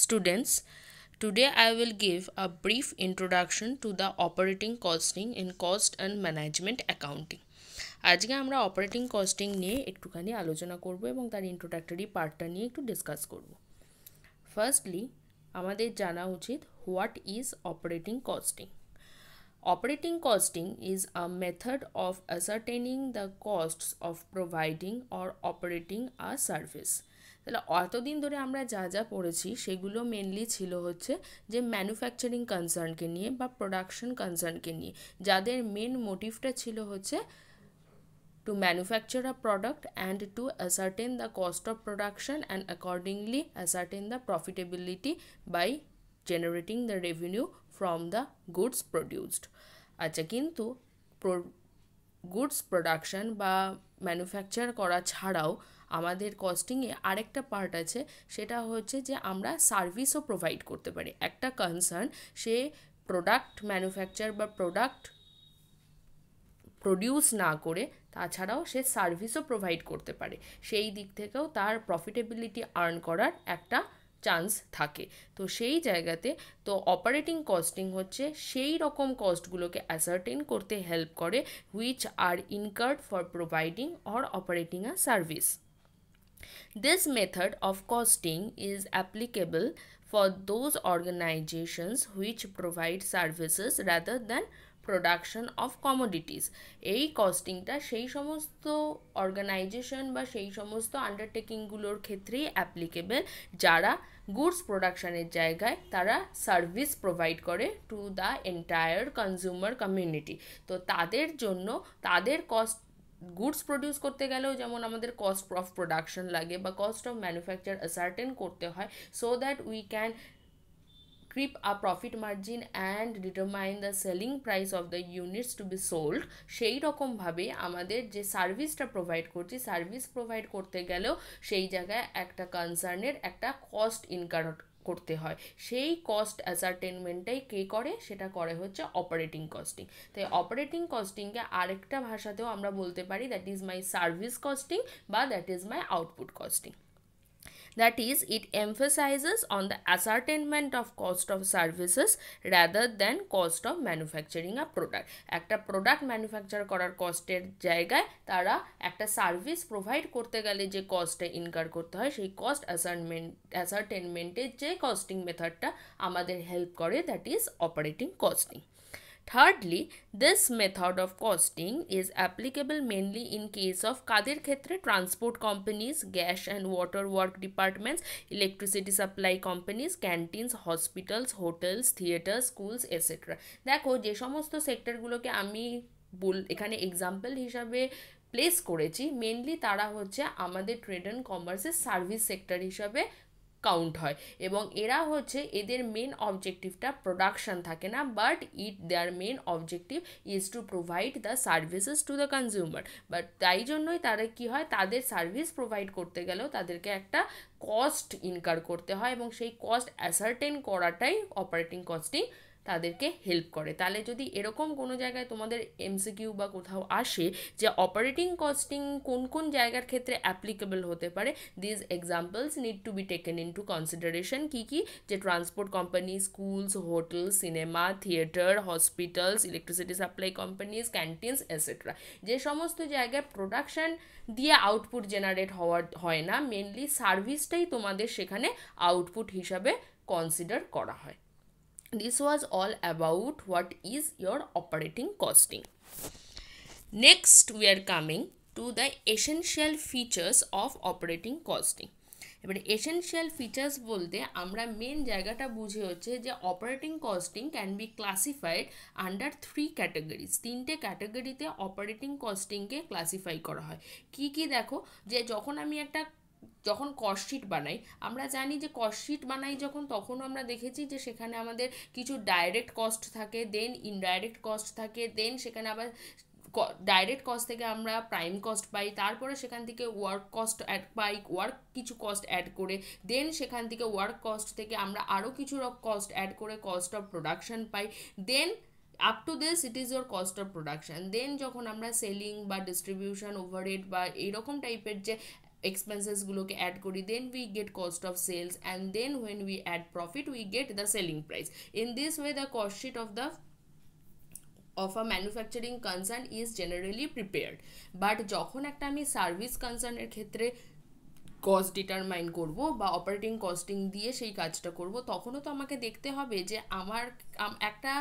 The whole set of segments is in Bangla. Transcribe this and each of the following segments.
Students, today I will give a brief introduction to the operating costing in cost and management accounting. আজকে আমরা অপারেটিং কস্টিং নিয়ে একটুখানি আলোচনা করব এবং তার ইন্ট্রোডাক্টরি পার্টটা নিয়ে একটু ডিসকাস করব ফার্স্টলি আমাদের জানা উচিত what is operating costing operating costing is a method of ascertaining the costs of providing or operating a service তাহলে অতদিন ধরে আমরা যা যা পড়েছি সেগুলো মেনলি ছিল হচ্ছে যে ম্যানুফ্যাকচারিং কনসার্নকে নিয়ে বা প্রোডাকশন কনসার্নকে নিয়ে যাদের মেন মোটিভটা ছিল হচ্ছে to manufacture a product and to ascertain the cost of production and accordingly ascertain the profitability by generating the revenue from the goods produced আচ্ছা কিন্তু গুডস প্রোডাকশন বা ম্যানুফ্যাকচার করা ছাড়াও আমাদের কস্টিংয়ে আরেকটা পার্ট আছে সেটা হচ্ছে যে আমরা সার্ভিসও প্রোভাইড করতে পারি একটা কনসার্ন সে প্রোডাক্ট ম্যানুফ্যাকচার বা প্রোডাক্ট প্রডিউস না করে তাছাড়াও সে সার্ভিসও প্রোভাইড করতে পারে সেই দিক থেকেও তার প্রফিটেবিলিটি আর্ন করার একটা চান্স থাকে তো সেই জায়গাতে তো অপারেটিং কস্টিং হচ্ছে সেই রকম কস্টগুলোকে অ্যাসার্টেন করতে হেল্প করে which are incurred for providing or operating a service This method of costing is applicable for those organizations which provide services rather than production of commodities এই কস্টিংটা সেই সমস্ত অর্গানাইজেশন বা সেই সমস্ত আন্ডারটেকিংগুলোর ক্ষেত্রেই অ্যাপ্লিকেবল যারা গুডস প্রোডাকশানের জায়গায় তারা সার্ভিস প্রোভাইড করে to the entire consumer community তো তাদের জন্য তাদের কস্ট গুডস প্রডিউস করতে গেলেও যেমন আমাদের কস্ট অফ প্রোডাকশন লাগে বা কস্ট অফ ম্যানুফ্যাকচার অ্যাসার্টেন করতে হয় so that we can keep our profit margin and determine the selling price of the units to be sold সেই রকমভাবে আমাদের যে সার্ভিসটা প্রোভাইড করছি সার্ভিস প্রোভাইড করতে গেলেও সেই জায়গায় একটা কনসার্নের একটা কস্ট ইনকার করতে হয় সেই কস্ট অ্যাসারটেনমেন্টটাই কে করে সেটা করে হচ্ছে অপারেটিং কস্টিং তাই অপারেটিং কস্টিংকে আরেকটা ভাষাতেও আমরা বলতে পারি that is my service costing বা that is my output costing That is, it emphasizes on the ascertainment of cost of services rather than cost of manufacturing a product. একটা প্রোডাক্ট ম্যানুফ্যাকচার করার কস্টের জায়গায় তারা একটা সার্ভিস প্রোভাইড করতে গেলে যে কস্টটা ইনকার করতে হয় সেই কস্ট অ্যাসার্নমেন্ট অ্যাসার্টেনমেন্টের যে কস্টিং মেথডটা আমাদের হেল্প করে that is operating costing thirdly this method of costing is applicable mainly in case of কাদের ক্ষেত্রে transport companies gas and water work departments electricity supply companies canteens hospitals hotels theatre schools etcetera দেখো যে সমস্ত সেক্টরগুলোকে আমি বল এখানে এক্সাম্পল হিসাবে প্লেস করেছি মেনলি তারা হচ্ছে আমাদের ট্রেড অ্যান্ড কমার্সের সার্ভিস সেক্টর হিসাবে কাউন্ট হয় এবং এরা হচ্ছে এদের মেন অবজেক্টিভটা প্রোডাকশান থাকে না but it their main objective is to provide the services to the consumer but তাই জন্যই তারা কি হয় তাদের সার্ভিস প্রোভাইড করতে গেলেও তাদেরকে একটা কস্ট ইনকার করতে হয় এবং সেই কস্ট অ্যাসার্টেন করাটাই অপারেটিং কস্টিং তাদেরকে হেল্প করে তাহলে যদি এরকম কোনো জায়গায় তোমাদের এমসিকিউ বা কোথাও আসে যে অপারেটিং কস্টিং কোন কোন জায়গার ক্ষেত্রে অ্যাপ্লিকেবল হতে পারে these examples need to be taken into consideration কী কী যে transport company schools hotel cinema theatre hospitals electricity supply companies canteens etcetera যে সমস্ত জায়গায় প্রোডাকশান দিয়ে আউটপুট জেনারেট হওয়ার হয় না মেনলি সার্ভিসটাই তোমাদের সেখানে আউটপুট হিসাবে কনসিডার করা হয় this was all about what is your operating costing next we are coming to the essential features of operating costing এবারে এসেনশিয়াল ফিচার্স বলতে আমরা মেন জায়গাটা বুঝে হচ্ছে যে operating costing can be classified under three categories তিনটে ক্যাটাগরিতে অপারেটিং কস্টিংকে ক্লাসিফাই করা হয় কি কি দেখো যে যখন আমি একটা যখন কস্টশিট বানাই আমরা জানি যে কস্টশিট বানাই যখন তখনও আমরা দেখেছি যে সেখানে আমাদের কিছু ডাইরেক্ট কস্ট থাকে দেন ইনডাইরেক্ট কস্ট থাকে দেন সেখানে আবার ডাইরেক্ট কস্ট থেকে আমরা প্রাইম কস্ট পাই তারপরে সেখান থেকে ওয়ার্ক কস্ট অ্যাড পাই ওয়ার্ক কিছু কস্ট অ্যাড করে দেন সেখান থেকে ওয়ার্ক কস্ট থেকে আমরা আরও কিছু কস্ট অ্যাড করে কস্ট অফ প্রোডাকশন পাই then up to this it is your cost of production then যখন আমরা সেলিং বা ডিস্ট্রিবিউশন ওভারহেড বা এইরকম টাইপের যে expenses গুলোকে add করি then we get cost of sales and then when we add profit we get the selling price in this way the cost sheet of the of a manufacturing concern is generally prepared but যখন একটা আমি সার্ভিস কনসার্নের ক্ষেত্রে কস্ট ডিটারমাইন করব বা অপারেটিং কস্টিং দিয়ে সেই কাজটা করব তখনও তো আমাকে দেখতে হবে যে আমার একটা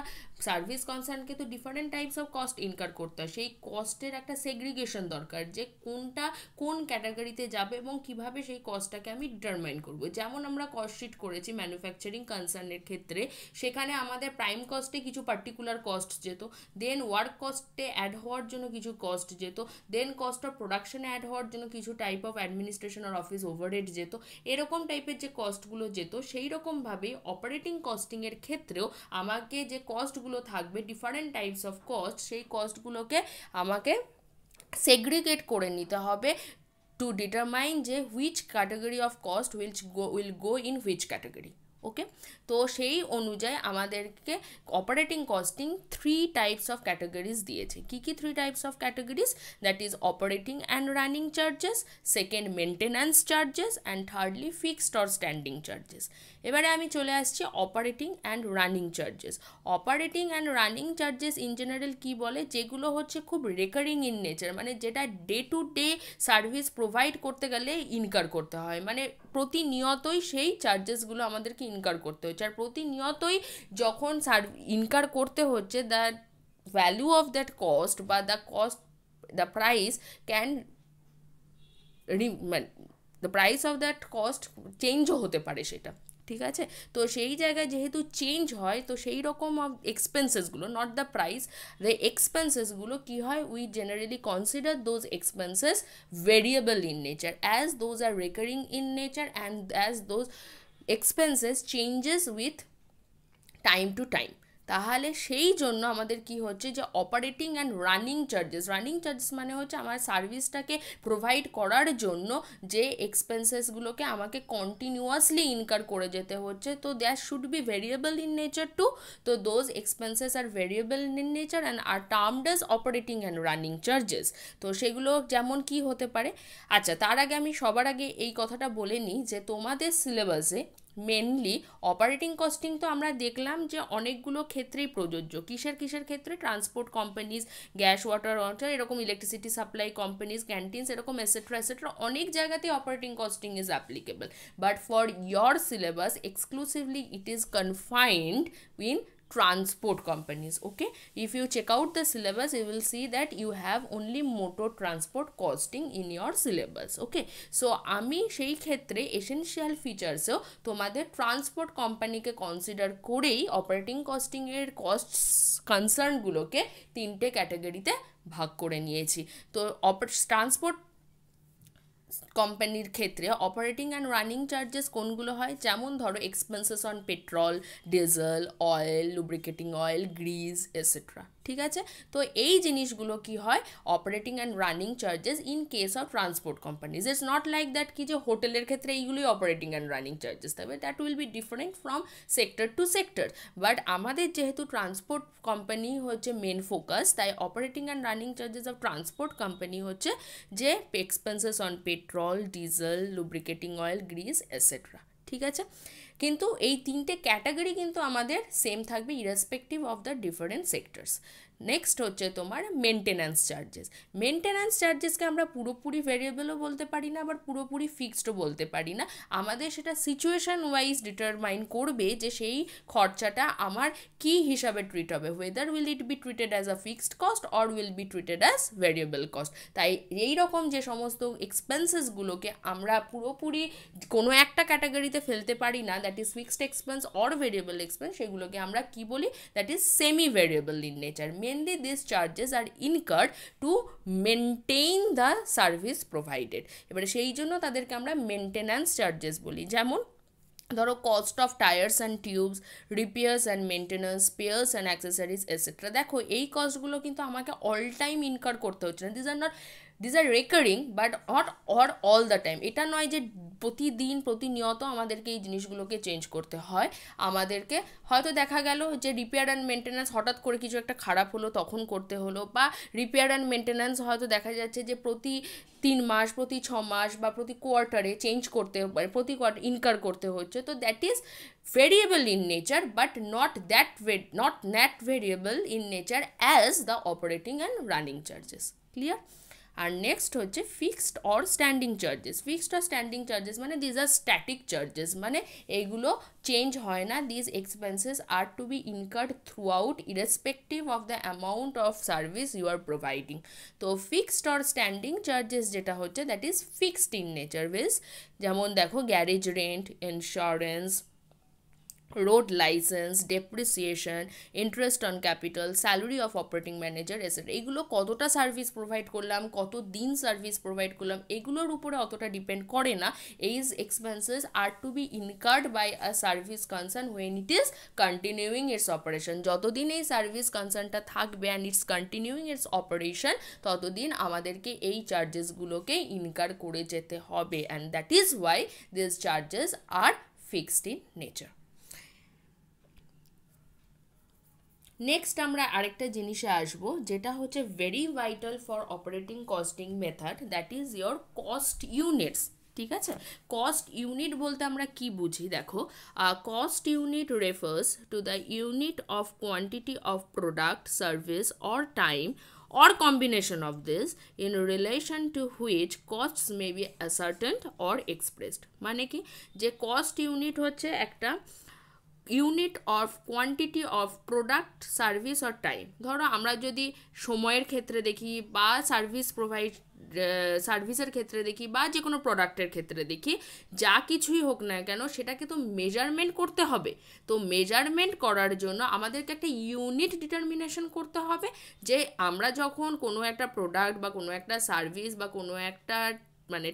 সার্ভিস কনসার্নকে তো different types of cost incur করতে হয় সেই কস্টের একটা সেগ্রিগেশন দরকার যে কোনটা কোন ক্যাটাগরিতে যাবে এবং কিভাবে সেই কস্টটাকে আমি ডিটারমাইন করব যেমন আমরা কস্ট শিট করেছি ম্যানুফ্যাকচারিং কনসার্নের ক্ষেত্রে সেখানে আমাদের প্রাইম কস্টে কিছু পার্টিকুলার কস্ট যেত দেন ওয়ার্ক কস্টে অ্যাড হওয়ার জন্য কিছু কস্ট যেত দেন কস্ট অফ প্রোডাকশানে অ্যাড হওয়ার জন্য কিছু টাইপ অফ অ্যাডমিনিস্ট্রেশন আর অফিস ওভারহেড যেত এরকম টাইপের যে কস্টগুলো যেত সেই রকমভাবেই অপারেটিং কস্টিংয়ের ক্ষেত্রেও আমার আমাকে যে কস্টগুলো থাকবে ডিফারেন্ট টাইপস অফ কস্ট সেই কস্টগুলোকে আমাকে সেগ্রিগেট করে নিতে হবে টু ডিটারমাইন যে which category of cost which go will go in which category okay তো সেই অনুযায়ী আমাদেরকে operating costing three types of categories দিয়েছে কী কী three types of categories that is operating and running charges second maintenance charges and thirdly fixed or standing charges এবারে আমি চলে আসছি operating and running charges operating and running charges in general কী বলে যেগুলো হচ্ছে খুব রেকারিং ইন নেচার মানে যেটা day to day service provide করতে গেলে ইনকার করতে হয় মানে প্রতিনিয়তই সেই চার্জেসগুলো আমাদেরকে ইনকার করতে হচ্ছে আর প্রতিনিয়তই যখন সার ইনকার করতে হচ্ছে the value of that cost বা the cost the price can মানে the price of that cost চেঞ্জও হতে পারে সেটা ঠিক আছে তো সেই জায়গায় যেহেতু চেঞ্জ হয় তো সেই রকম এক্সপেন্সেসগুলো নট দ্য প্রাইস দ্য এক্সপেন্সেসগুলো কী হয় we generally consider those expenses variable in nature as those are recurring in nature and as those expenses changes with time to time তাহলে সেই জন্য আমাদের কি হচ্ছে যে operating and running charges running charges মানে হচ্ছে আমার সার্ভিসটাকে প্রোভাইড করার জন্য যে এক্সপেন্সেসগুলোকে আমাকে কন্টিনিউয়াসলি ইনকার করে যেতে হচ্ছে তো that should be variable in nature to তো those expenses are variable in nature and are termed as operating and running charges তো সেগুলো যেমন কি হতে পারে আচ্ছা তার আগে আমি সবার আগে এই কথাটা বলে নিই যে তোমাদের সিলেবাসে মেনলি অপারেটিং কস্টিং তো আমরা দেখলাম যে অনেকগুলো ক্ষেত্রেই প্রযোজ্য কিসের কিসের ক্ষেত্রে transport companies gas water water এরকম ইলেকট্রিসিটি সাপ্লাই কোম্পানিজ ক্যান্টিনস এরকম এসেট্রা এসেট্রা অনেক জায়গাতেই operating costing is applicable but for your syllabus exclusively it is confined within transport companies okay if you check out the syllabus you will see that you have only motor transport costing in your syllabus okay so ami shei khetre essential features আমি সেই ক্ষেত্রে এসেনশিয়াল ফিচার্সেও তোমাদের ট্রান্সপোর্ট কোম্পানিকে কনসিডার করেই অপারেটিং কস্টিংয়ের কস্ট tinte category te ভাগ করে নিয়েছি তো ট্রান্সপোর্ট কোম্পানির ক্ষেত্রে অপারেটিং অ্যান্ড রানিং চার্জেস কোনগুলো হয় যেমন ধরো expenses on petrol diesel oil lubricating oil grease etcetera ঠিক আছে তো এই জিনিসগুলো কি হয় operating and running charges in case of transport companies it's not like that কি যে হোটেলের ক্ষেত্রে এইগুলোই অপারেটিং অ্যান্ড রানিং চার্জেস থাকবে that will be different from sector to sector but আমাদের যেহেতু ট্রান্সপোর্ট কোম্পানি হচ্ছে মেন ফোকাস তাই operating and running charges of transport company হচ্ছে যে expenses on petrol diesel lubricating oil grease etcetera ঠিক আছে কিন্তু এই তিনটে ক্যাটাগরি কিন্তু আমাদের সেম থাকবে irrespective of the different sectors next হচ্ছে তোমার মেনটেন্যান্স চার্জেস মেনটেন্যান্স চার্জেসকে আমরা পুরোপুরি ভেরিয়েবলও বলতে পারি না আবার পুরোপুরি ফিক্সডও বলতে পারি না আমাদের সেটা সিচুয়েশান ওয়াইজ ডিটারমাইন করবে যে সেই খরচাটা আমার কি হিসাবে ট্রিট হবে whether will it be treated as a fixed cost or will be treated as variable cost তাই এই রকম যে সমস্ত এক্সপেন্সেসগুলোকে আমরা পুরোপুরি কোনো একটা ক্যাটাগরিতে ফেলতে পারি না that is fixed expense or variable expense সেগুলোকে আমরা কি বলি that is semi variable in nature mainly these charges are incurred to maintain the service provided এবারে সেই জন্য তাদেরকে আমরা মেনটেন্যান্স চার্জেস বলি যেমন ধরো cost of tyres and tubes repairs and maintenance spares and accessories etcetera দেখো এই কস্টগুলো কিন্তু আমাকে অল টাইম ইনকার করতে হচ্ছে না these are not these are recurring but not or all the time এটা নয় যে প্রতিদিন প্রতিনিয়ত আমাদেরকে এই জিনিসগুলোকে চেঞ্জ করতে হয় আমাদেরকে হয়তো দেখা গেল যে রিপেয়ার অ্যান্ড মেনটেন্যান্স হঠাৎ করে কিছু একটা খারাপ হলো তখন করতে হলো বা রিপেয়ার অ্যান্ড মেনটেন্যান্স হয়তো দেখা যাচ্ছে যে প্রতি তিন মাস প্রতি ছ মাস বা প্রতি কোয়ার্টারে চেঞ্জ করতে পারে প্রতি কোয়ার্টার ইনকার করতে হচ্ছে তো that is variable in nature but not that not not variable in nature as the operating and running charges clear আর নেক্সট হচ্ছে fixed or standing charges fixed or standing charges মানে দিজ আর স্ট্যাটিক চার্জেস মানে এইগুলো চেঞ্জ হয় না these expenses are to be incurred throughout irrespective of the amount of service you are providing তো ফিক্সড অর স্ট্যান্ডিং চার্জেস যেটা হচ্ছে that is fixed in nature viz যেমন দেখো garage rent insurance road licence depreciation interest on capital salary of operating manager এসে এগুলো কতটা সার্ভিস প্রোভাইড করলাম কত দিন সার্ভিস প্রোভাইড করলাম এগুলোর উপরে অতটা ডিপেন্ড করে না these expenses are to be incurred by a service concern when it is continuing its operation যতদিন এই সার্ভিস কনসার্নটা থাকবে and its continuing its operation ততদিন আমাদেরকে এই চার্জেসগুলোকে ইনকার করে যেতে হবে and that is why this charges are fixed in nature next আমরা আরেকটা জিনিসে আসব যেটা হচ্ছে very vital for operating costing method that is your cost units ঠিক আছে কস্ট ইউনিট বলতে আমরা কি বুঝি দেখো cost unit refers to the unit of quantity of product service or time or combination of this in relation to which cost may be ascertained or expressed মানে কি যে কস্ট ইউনিট হচ্ছে একটা unit of quantity of product service or time ধরো আমরা যদি সময়ের ক্ষেত্রে দেখি বা সার্ভিস প্রোভাইড সার্ভিসের ক্ষেত্রে দেখি বা যে কোনো প্রোডাক্টের ক্ষেত্রে দেখি যা কিছুই হোক না কেন সেটাকে তো মেজারমেন্ট করতে হবে তো মেজারমেন্ট করার জন্য আমাদেরকে একটা ইউনিট ডিটারমিনেশন করতে হবে যে আমরা যখন কোনো একটা প্রোডাক্ট বা কোনো একটা সার্ভিস বা কোনো একটা মানে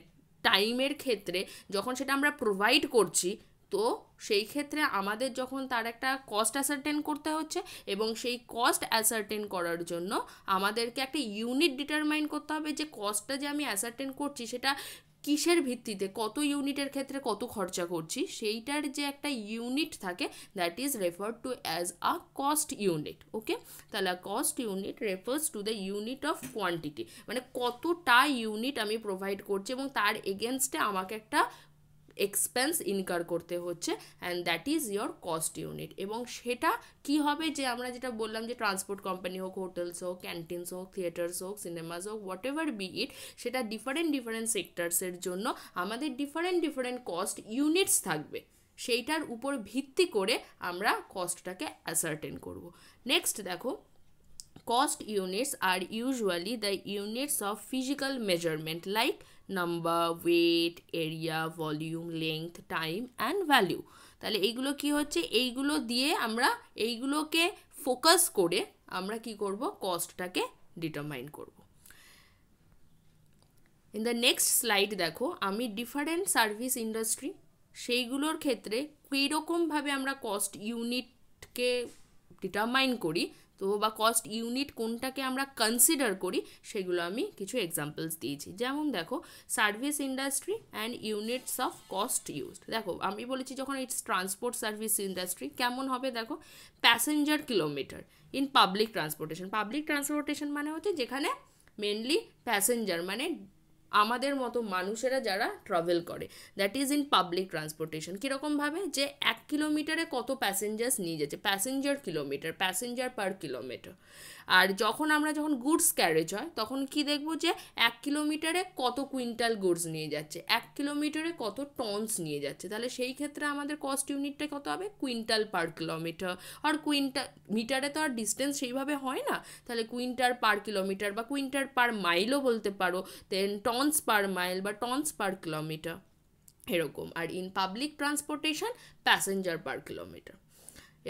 টাইমের ক্ষেত্রে যখন সেটা আমরা প্রোভাইড করছি তো সেই ক্ষেত্রে আমাদের যখন তার একটা কস্ট অ্যাসারটেন করতে হচ্ছে এবং সেই কস্ট অ্যাসার্টেন করার জন্য আমাদেরকে একটা ইউনিট ডিটারমাইন করতে হবে যে কস্টটা যে আমি অ্যাসারটেন করছি সেটা কিসের ভিত্তিতে কত ইউনিটের ক্ষেত্রে কত খরচা করছি সেইটার যে একটা ইউনিট থাকে that is refer to as a cost unit okay তাহলে cost unit refers to the unit of quantity মানে কতটা ইউনিট আমি প্রোভাইড করছি এবং তার এগেনস্টে আমাকে একটা এক্সপেন্স ইনকার করতে হচ্ছে and that is your cost unit এবং সেটা কি হবে যে আমরা যেটা বললাম যে ট্রান্সপোর্ট কোম্পানি হোক হোটেলস হোক ক্যান্টিনস হোক থিয়েটার্স হোক সিনেমাস হোক হোয়াট এভার বি ইট সেটা ডিফারেন্ট ডিফারেন্ট সেক্টরসের জন্য আমাদের ডিফারেন্ট ডিফারেন্ট কস্ট ইউনিটস থাকবে সেইটার উপর ভিত্তি করে আমরা কস্টটাকে অ্যাসার্টেন করব নেক্সট দেখো cost units are usually the units of physical measurement like number weight area volume length, time and value তাহলে এইগুলো কি হচ্ছে এইগুলো দিয়ে আমরা এইগুলোকে ফোকাস করে আমরা কি করব কস্টটাকে ডিটারমাইন করব ইন দ্য নেক্সট স্লাইড দেখো আমি ডিফারেন্ট সার্ভিস ইন্ডাস্ট্রি সেইগুলোর ক্ষেত্রে কীরকমভাবে আমরা কস্ট ইউনিটকে ডিটারমাইন করি তো বা কস্ট ইউনিট কোনটাকে আমরা কনসিডার করি সেগুলো আমি কিছু এক্সাম্পলস দিয়েছি যেমন দেখো service industry and units of cost used দেখো আমি বলেছি যখন ইটস ট্রান্সপোর্ট সার্ভিস ইন্ডাস্ট্রি কেমন হবে দেখো passenger kilometre in public transportation public transportation মানে হচ্ছে যেখানে মেনলি প্যাসেঞ্জার মানে আমাদের মতো মানুষেরা যারা ট্রাভেল করে that is in public transportation কীরকমভাবে যে এক কিলোমিটারে কত প্যাসেঞ্জার্স নিয়ে যাচ্ছে passenger kilometre passenger per kilometre আর যখন আমরা যখন গুডস ক্যারেজ হয় তখন কি দেখব যে এক কিলোমিটারে কত কুইন্টাল গুডস নিয়ে যাচ্ছে এক কিলোমিটারে কত টনস নিয়ে যাচ্ছে তাহলে সেই ক্ষেত্রে আমাদের কস্ট ইউনিটটা কত হবে কুইন্টাল পার কিলোমিটার আর কুইন্টাল মিটারে তো আর ডিস্টেন্স সেইভাবে হয় না তাহলে কুইন্টাল পার কিলোমিটার বা কুইন্টাল পার মাইলও বলতে পারো দেন টনস পার মাইল বা টনস পার কিলোমিটার এরকম আর in public transportation passenger per kilometre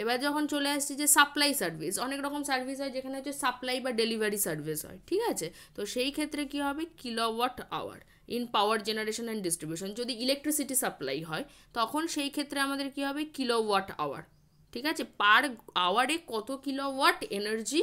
এবার যখন চলে আসছি যে সাপ্লাই সার্ভিস অনেক রকম সার্ভিস হয় যেখানে হচ্ছে সাপ্লাই বা ডেলিভারি সার্ভিস হয় ঠিক আছে তো সেই ক্ষেত্রে কি হবে kilowatt hour in power generation and distribution যদি ইলেকট্রিসিটি সাপ্লাই হয় তখন সেই ক্ষেত্রে আমাদের কি হবে কিলোওয়াট আওয়ার ঠিক আছে পার আওয়ারে কত কিলোওয়াট এনার্জি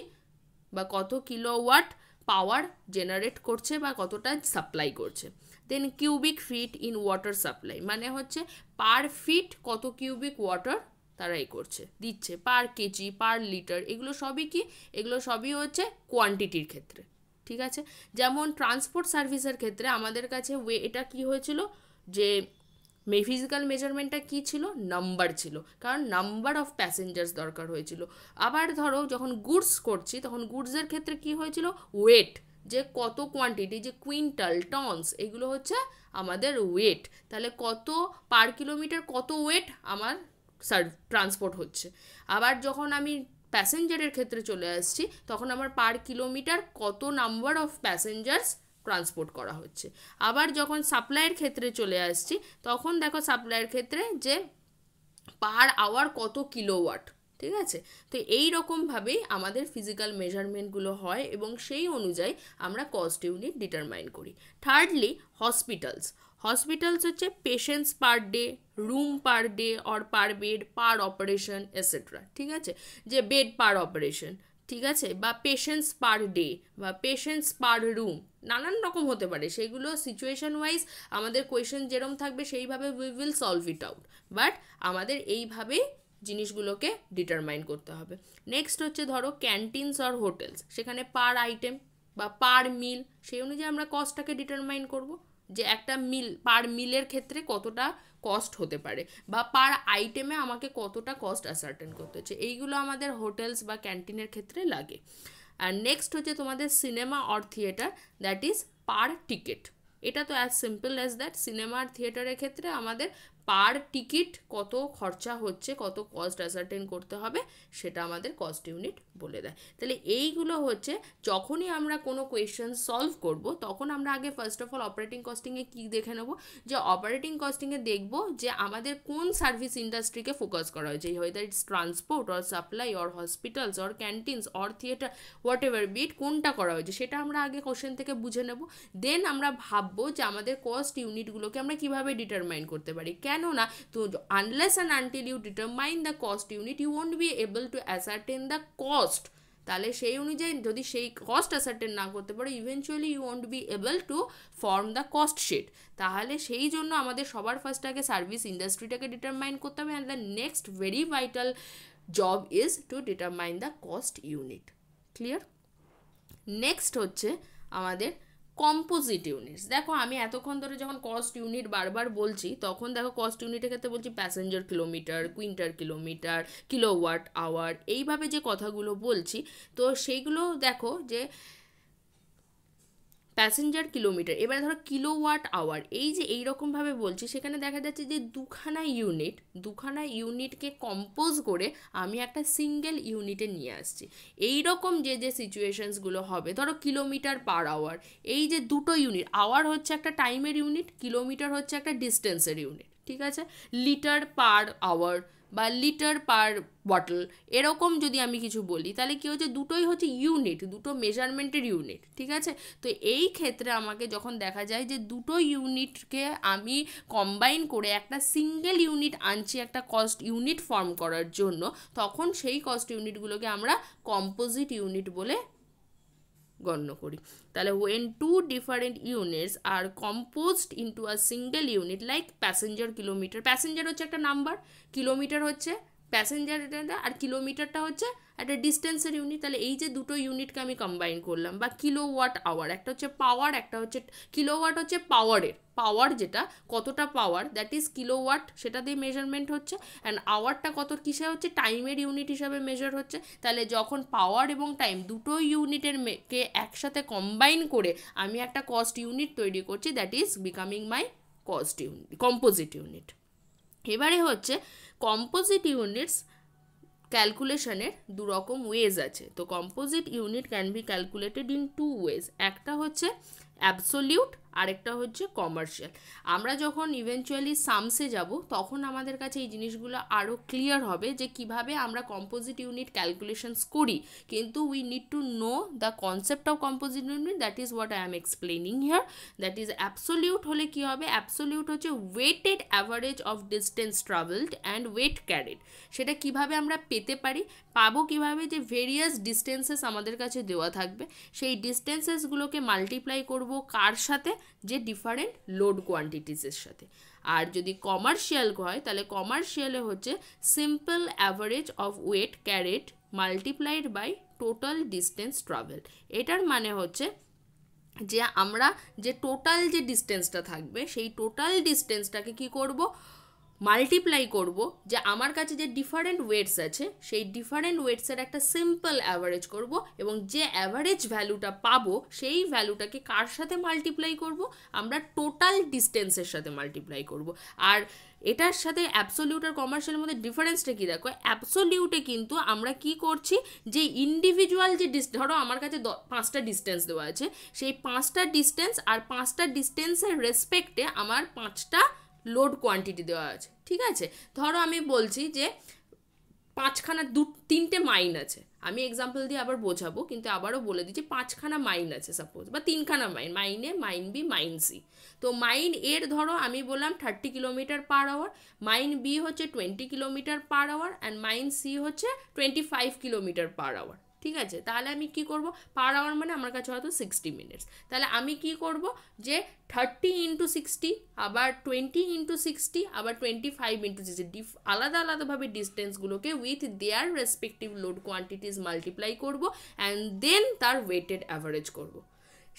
বা কত কিলোওয়াট পাওয়ার জেনারেট করছে বা কতটা সাপ্লাই করছে then cubic feet in water supply মানে হচ্ছে পার ফিট কত কিউবিক ওয়াটার তারা এ করছে দিচ্ছে পার কেজি পার লিটার এগুলো সবই কি এগুলো সবই হচ্ছে কোয়ান্টিটির ক্ষেত্রে ঠিক আছে যেমন ট্রান্সপোর্ট সার্ভিসের ক্ষেত্রে আমাদের কাছে ওয়ে এটা কি হয়েছিল যে মে ফিজিক্যাল মেজারমেন্টটা কী ছিল নাম্বার ছিল কারণ নাম্বার অফ প্যাসেঞ্জার্স দরকার হয়েছিল আবার ধরো যখন গুডস করছি তখন গুডসের ক্ষেত্রে কি হয়েছিল ওয়েট যে কত কোয়ান্টিটি যে কুইন্টাল টনস এগুলো হচ্ছে আমাদের ওয়েট তাহলে কত পার কিলোমিটার কত ওয়েট আমার সার্ভ ট্রান্সপোর্ট হচ্ছে আবার যখন আমি প্যাসেঞ্জারের ক্ষেত্রে চলে আসছি তখন আমার পার কিলোমিটার কত নাম্বার অফ প্যাসেঞ্জার্স ট্রান্সপোর্ট করা হচ্ছে আবার যখন সাপ্লাইয়ের ক্ষেত্রে চলে আসছি তখন দেখো সাপ্লাইয়ের ক্ষেত্রে যে পার আওয়ার কত কিলোওয়াট ঠিক আছে তো এই রকমভাবেই আমাদের ফিজিক্যাল মেজারমেন্টগুলো হয় এবং সেই অনুযায়ী আমরা কস্ট ইউনিট ডিটারমাইন করি থার্ডলি হসপিটালস হসপিটালস হচ্ছে patients per day room per day or per bed per operation etcetera ঠিক আছে যে বেড পার অপারেশন ঠিক আছে বা পেশেন্টস পার ডে বা পেশেন্টস পার রুম নানান রকম হতে পারে সেগুলো সিচুয়েশান ওয়াইজ আমাদের কোয়েশন যেরম থাকবে সেইভাবে we will solve it out but আমাদের এইভাবে জিনিসগুলোকে ডিটারমাইন করতে হবে নেক্সট হচ্ছে ধরো ক্যান্টিনস অর হোটেলস সেখানে পার আইটেম বা পার মিল সেই অনুযায়ী আমরা কস্টটাকে ডিটারমাইন করবো যে একটা মিল পার মিলের ক্ষেত্রে কতটা কস্ট হতে পারে বা পার আইটেমে আমাকে কতটা কস্ট অ্যাসার্টেন করতে হচ্ছে এইগুলো আমাদের হোটেলস বা ক্যান্টিনের ক্ষেত্রে লাগে আর নেক্সট হচ্ছে তোমাদের cinema or theatre that is per ticket এটা তো as simple as that cinema আর থিয়েটারের ক্ষেত্রে আমাদের পার টিকিট কত খরচা হচ্ছে কত কস্ট অ্যাসার্টেন করতে হবে সেটা আমাদের কস্ট ইউনিট বলে দেয় তাহলে এইগুলো হচ্ছে যখনই আমরা কোনো কোয়েশ্চেন সলভ করব তখন আমরা আগে ফার্স্ট অফ অল অপারেটিং কস্টিংয়ে কী দেখে নেবো যে অপারেটিং কস্টিংয়ে দেখব যে আমাদের কোন সার্ভিস ইন্ডাস্ট্রিকে ফোকাস করা হয়েছে হয়তো it's transport or supply or hospitals or canteens or theatre whatever be it কোনটা করা হয়েছে সেটা আমরা আগে কোশ্চেন থেকে বুঝে নেব দেন আমরা ভাববো যে আমাদের কস্ট ইউনিটগুলোকে আমরা কিভাবে ডিটারমাইন করতে পারি কেননা তো unless and until you determine the cost unit you won't be able to ascertain the cost তাহলে সেই অনুযায়ী যদি সেই কস্ট অ্যাসার্টেন না করতে পারো eventually you won't be able to form the cost sheet তাহলে সেই জন্য আমাদের সবার ফার্স্ট আগে সার্ভিস ইন্ডাস্ট্রিটাকে ডিটারমাইন করতে হবে and the next very vital job is to determine the cost unit clear next হচ্ছে আমাদের কম্পোজিট ইউনিটস দেখো আমি এতক্ষণ ধরে যখন কস্ট ইউনিট বারবার বলছি তখন দেখো কস্ট ইউনিটের ক্ষেত্রে বলছি passenger kilometre quintal kilometre kilowatt hour এইভাবে যে কথাগুলো বলছি তো সেইগুলো দেখো যে প্যাসেঞ্জার কিলোমিটার এবারে ধরো কিলোওয়াট আওয়ার এই যে এই রকমভাবে বলছি সেখানে দেখা যাচ্ছে যে দুখানা ইউনিট দুখানা ইউনিটকে কম্পোজ করে আমি একটা সিঙ্গেল ইউনিটে নিয়ে আসছি এই রকম যে যে সিচুয়েশানসগুলো হবে ধরো কিলোমিটার পার আওয়ার এই যে দুটো ইউনিট আওয়ার হচ্ছে একটা টাইমের ইউনিট কিলোমিটার হচ্ছে একটা ডিস্টেন্সের ইউনিট ঠিক আছে লিটার পার আওয়ার বা লিটার পার বটল এরকম যদি আমি কিছু বলি তাহলে কী হচ্ছে দুটোই হচ্ছে ইউনিট দুটো মেজারমেন্টের ইউনিট ঠিক আছে তো এই ক্ষেত্রে আমাকে যখন দেখা যায় যে দুটো ইউনিটকে আমি কম্বাইন করে একটা সিঙ্গেল ইউনিট আনছি একটা কস্ট ইউনিট ফর্ম করার জন্য তখন সেই কস্ট ইউনিটগুলোকে আমরা কম্পোজিট ইউনিট বলে গণ্য করি তাহলে when two different units are composed into a single unit like passenger kilometre passenger হচ্ছে একটা নাম্বার কিলোমিটার হচ্ছে প্যাসেঞ্জার আর কিলোমিটারটা হচ্ছে একটা ডিস্টেন্সের ইউনিট তাহলে এই যে দুটো ইউনিটকে আমি কম্বাইন করলাম বা কিলো ওয়াট আওয়ার একটা হচ্ছে পাওয়ার একটা হচ্ছে কিলো ওয়াট হচ্ছে পাওয়ারের পাওয়ার যেটা কতটা power that is kilowatt সেটা দিয়ে মেজারমেন্ট হচ্ছে অ্যান্ড আওয়ারটা কত কিসে হচ্ছে টাইমের ইউনিট হিসাবে মেজার হচ্ছে তাহলে যখন পাওয়ার এবং টাইম দুটো ইউনিটের কে একসাথে কম্বাইন করে আমি একটা কস্ট ইউনিট তৈরি করছি that is becoming my cost unit composite unit এবারে হচ্ছে কম্পোজিট ইউনিটস ক্যালকুলেশনের দুরকম ওয়েজ আছে তো composite unit can be calculated in two ways একটা হচ্ছে অ্যাবসোলিউট আরেকটা হচ্ছে কমার্শিয়াল আমরা যখন ইভেনচুয়ালি সামসে যাব তখন আমাদের কাছে এই জিনিসগুলো আরও ক্লিয়ার হবে যে কিভাবে আমরা কম্পোজিট ইউনিট ক্যালকুলেশনস করি কিন্তু we need to know the concept of composite unit that is what I am explaining here that is absolute হলে কি হবে অ্যাবসোলিউট হচ্ছে weighted average of distance travelled and weight carried সেটা কিভাবে আমরা পেতে পারি পাবো কিভাবে যে ভেরিয়াস ডিস্টেন্সেস আমাদের কাছে দেওয়া থাকবে সেই ডিস্টেন্সেসগুলোকে মাল্টিপ্লাই করব কার সাথে যে ডিফারেন্ট লোড কোয়ান্টিটিসের সাথে আর যদি কমার্শিয়াল হয় তাহলে কমার্শিয়ালে হচ্ছে simple average of weight carried multiplied by total distance travel এটার মানে হচ্ছে যে আমরা যে টোটাল যে ডিস্টেন্সটা থাকবে সেই টোটাল ডিস্টেন্সটাকে কি করব মাল্টিপ্লাই করব যে আমার কাছে যে ডিফারেন্ট ওয়েটস আছে সেই ডিফারেন্ট ওয়েটসের একটা সিম্পল অ্যাভারেজ করব এবং যে অ্যাভারেজ ভ্যালুটা পাবো সেই ভ্যালুটাকে কার সাথে মাল্টিপ্লাই করব আমরা টোটাল ডিস্টেন্সের সাথে মাল্টিপ্লাই করব আর এটার সাথে অ্যাবসোলিউট আর কমার্শিয়ালের মধ্যে ডিফারেন্সটা কী দেখো অ্যাবসোলিউটে কিন্তু আমরা কি করছি যে ইন্ডিভিজুয়াল যে ডিস ধরো আমার কাছে পাঁচটা ডিস্টেন্স দেওয়া আছে সেই পাঁচটা ডিস্টেন্স আর পাঁচটা ডিস্টেন্সের রেসপেক্টে আমার পাঁচটা লোড কোয়ান্টিটি দেওয়া আছে ঠিক আছে ধরো আমি বলছি যে পাঁচখানা দু তিনটে মাইন আছে আমি এক্সাম্পল দিয়ে আবার বোঝাবো কিন্তু আবারও বলে দিচ্ছি পাঁচখানা মাইন আছে সাপোজ বা তিনখানা mine mine A mine B mine C তো মাইন এর ধরো আমি বললাম thirty kilometre per hour mine B হচ্ছে twenty kilometre per hour and mine C হচ্ছে twenty five kilometre per hour ঠিক আছে তাহলে আমি কি করব পার আওয়ার মানে আমার কাছে হয়তো সিক্সটি মিনিটস তাহলে আমি কি করব যে থার্টি ইন্টু সিক্সটি আবার টোয়েন্টি ইন্টু সিক্সটি আবার টোয়েন্টি ফাইভ ইন্টু সিক্সটি ডিফ আলাদা আলাদাভাবে ডিস্টেন্সগুলোকে with their respective load quantities multiply করব অ্যান্ড দেন তার ওয়েটেড অ্যাভারেজ করব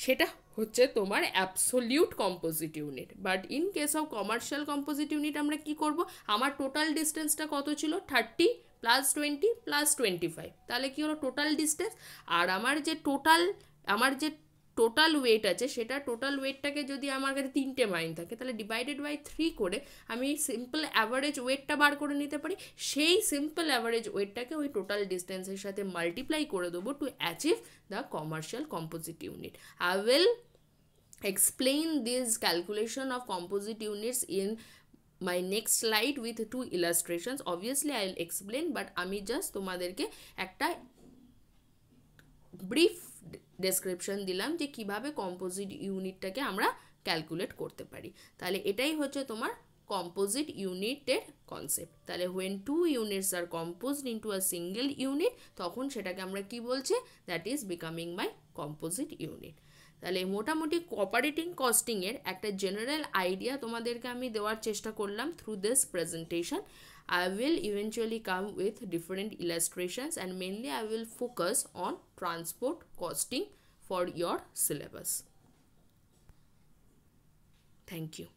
সেটা হচ্ছে তোমার absolute composite unit but in case of commercial composite unit আমরা কি করব আমার টোটাল ডিস্টেন্সটা কত ছিল thirty plus twenty plus twenty five তাহলে কী হলো টোটাল ডিস্টেন্স আর আমার যে টোটাল আমার যে টোটাল ওয়েট আছে সেটা টোটাল ওয়েটটাকে যদি আমার কাছে তিনটে মাইন থাকে তাহলে ডিভাইডেড বাই থ্রি করে আমি সিম্পল অ্যাভারেজ ওয়েটটা বার করে নিতে পারি সেই সিম্পল অ্যাভারেজ ওয়েটটাকে ওই টোটাল ডিস্টেন্সের সাথে মাল্টিপ্লাই করে দেবো to achieve the commercial composite unit I will explain this calculation of composite units in my next slide with two illustrations obviously I will explain but আমি জাস্ট তোমাদেরকে একটা ব্রিফ ডেসক্রিপশন দিলাম যে কিভাবে কম্পোজিট ইউনিটটাকে আমরা ক্যালকুলেট করতে পারি তাহলে এটাই হচ্ছে তোমার কম্পোজিট ইউনিটের কনসেপ্ট তাহলে when two units are composed into a single unit তখন সেটাকে আমরা কি বলছি that is becoming my composite unit তাহলে মোটামুটি কোঅপারেটিং কস্টিংয়ের একটা জেনারেল আইডিয়া তোমাদেরকে আমি দেওয়ার চেষ্টা করলাম through this presentation I will eventually come with different illustrations and mainly I will focus on transport costing for your syllabus thank you